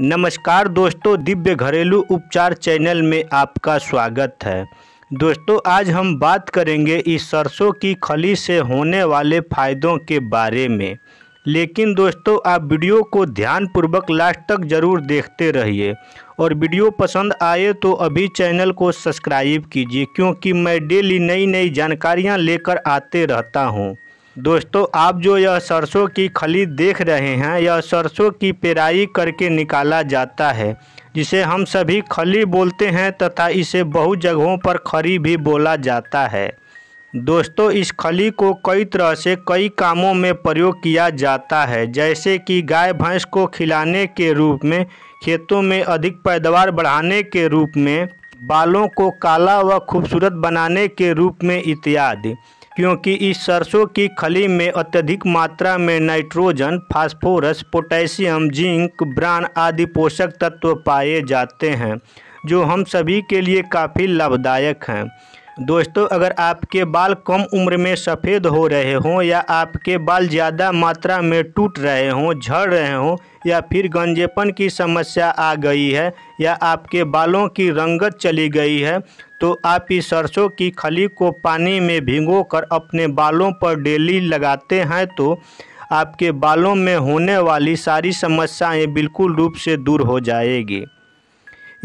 नमस्कार दोस्तों दिव्य घरेलू उपचार चैनल में आपका स्वागत है दोस्तों आज हम बात करेंगे इस सरसों की खली से होने वाले फ़ायदों के बारे में लेकिन दोस्तों आप वीडियो को ध्यानपूर्वक लास्ट तक ज़रूर देखते रहिए और वीडियो पसंद आए तो अभी चैनल को सब्सक्राइब कीजिए क्योंकि मैं डेली नई नई जानकारियां लेकर आते रहता हूं। दोस्तों आप जो यह सरसों की खली देख रहे हैं यह सरसों की पेराई करके निकाला जाता है जिसे हम सभी खली बोलते हैं तथा इसे बहु जगहों पर खरी भी बोला जाता है दोस्तों इस खली को कई तरह से कई कामों में प्रयोग किया जाता है जैसे कि गाय भैंस को खिलाने के रूप में खेतों में अधिक पैदावार बढ़ाने के रूप में बालों को काला व खूबसूरत बनाने के रूप में इत्यादि क्योंकि इस सरसों की खली में अत्यधिक मात्रा में nitrogen phosphorus potassium zinc boron आदि पोषक तत्व पाए जाते हैं जो हम सभी के लिए काफ़ी लाभदायक हैं दोस्तों अगर आपके बाल कम उम्र में सफ़ेद हो रहे हों या आपके बाल ज़्यादा मात्रा में टूट रहे हों झड़ रहे हों या फिर गंजेपन की समस्या आ गई है या आपके बालों की रंगत चली गई है तो आप इस सरसों की खली को पानी में भिगो कर अपने बालों पर डेली लगाते हैं तो आपके बालों में होने वाली सारी समस्याएं बिल्कुल रूप से दूर हो जाएगी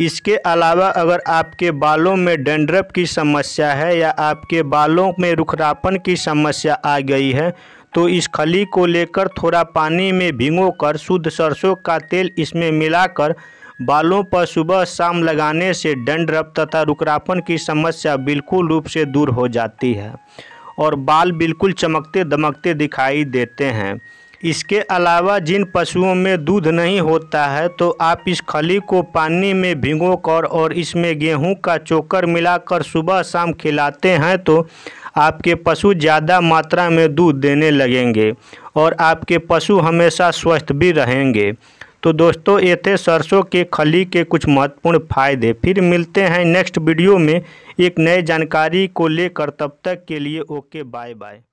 इसके अलावा अगर आपके बालों में डेंड्रप की समस्या है या आपके बालों में रुखरापन की समस्या आ गई है तो इस खली को लेकर थोड़ा पानी में कर शुद्ध सरसों का तेल इसमें मिलाकर बालों पर सुबह शाम लगाने से डेंड्रप तथा रुखरापन की समस्या बिल्कुल रूप से दूर हो जाती है और बाल बिल्कुल चमकते दमकते दिखाई देते हैं इसके अलावा जिन पशुओं में दूध नहीं होता है तो आप इस खली को पानी में कर और इसमें गेहूं का चोकर मिलाकर सुबह शाम खिलाते हैं तो आपके पशु ज़्यादा मात्रा में दूध देने लगेंगे और आपके पशु हमेशा स्वस्थ भी रहेंगे तो दोस्तों ये थे सरसों के खली के कुछ महत्वपूर्ण फायदे फिर मिलते हैं नेक्स्ट वीडियो में एक नए जानकारी को लेकर तब तक के लिए ओके बाय बाय